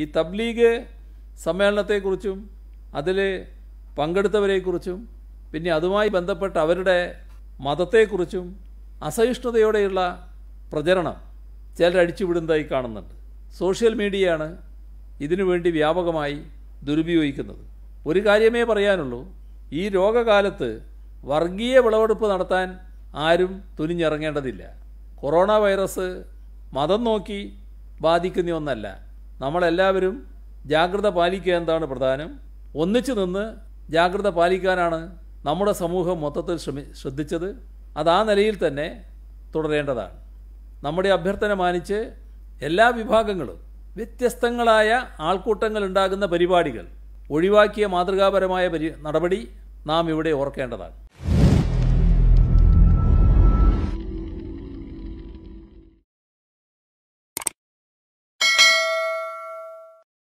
ഈ തബ്ലീഗ് സമ്മേളനത്തെക്കുറിച്ചും അതിൽ പങ്കെടുത്തവരെക്കുറിച്ചും പിന്നെ അതുമായി ബന്ധപ്പെട്ട അവരുടെ മതത്തെക്കുറിച്ചും അസഹിഷ്ണുതയോടെയുള്ള പ്രചരണം ചിലരടിച്ചുവിടുന്നതായി കാണുന്നുണ്ട് സോഷ്യൽ മീഡിയയാണ് ഇതിനുവേണ്ടി വ്യാപകമായി ദുരുപയോഗിക്കുന്നത് ഒരു കാര്യമേ പറയാനുള്ളൂ ഈ രോഗകാലത്ത് വർഗീയ വിളവെടുപ്പ് നടത്താൻ ആരും തുനിഞ്ഞിറങ്ങേണ്ടതില്ല കൊറോണ വൈറസ് മതം നോക്കി ബാധിക്കുന്ന ഒന്നല്ല നമ്മളെല്ലാവരും ജാഗ്രത പാലിക്കുക എന്താണ് പ്രധാനം ഒന്നിച്ചു നിന്ന് ജാഗ്രത പാലിക്കാനാണ് നമ്മുടെ സമൂഹം മൊത്തത്തിൽ ശ്രമി ശ്രദ്ധിച്ചത് അത് ആ നിലയിൽ തന്നെ തുടരേണ്ടതാണ് നമ്മുടെ അഭ്യർത്ഥന മാനിച്ച് എല്ലാ വിഭാഗങ്ങളും വ്യത്യസ്തങ്ങളായ ആൾക്കൂട്ടങ്ങൾ ഉണ്ടാകുന്ന പരിപാടികൾ ഒഴിവാക്കിയ മാതൃകാപരമായ പരി നടപടി നാം ഇവിടെ ഓർക്കേണ്ടതാണ്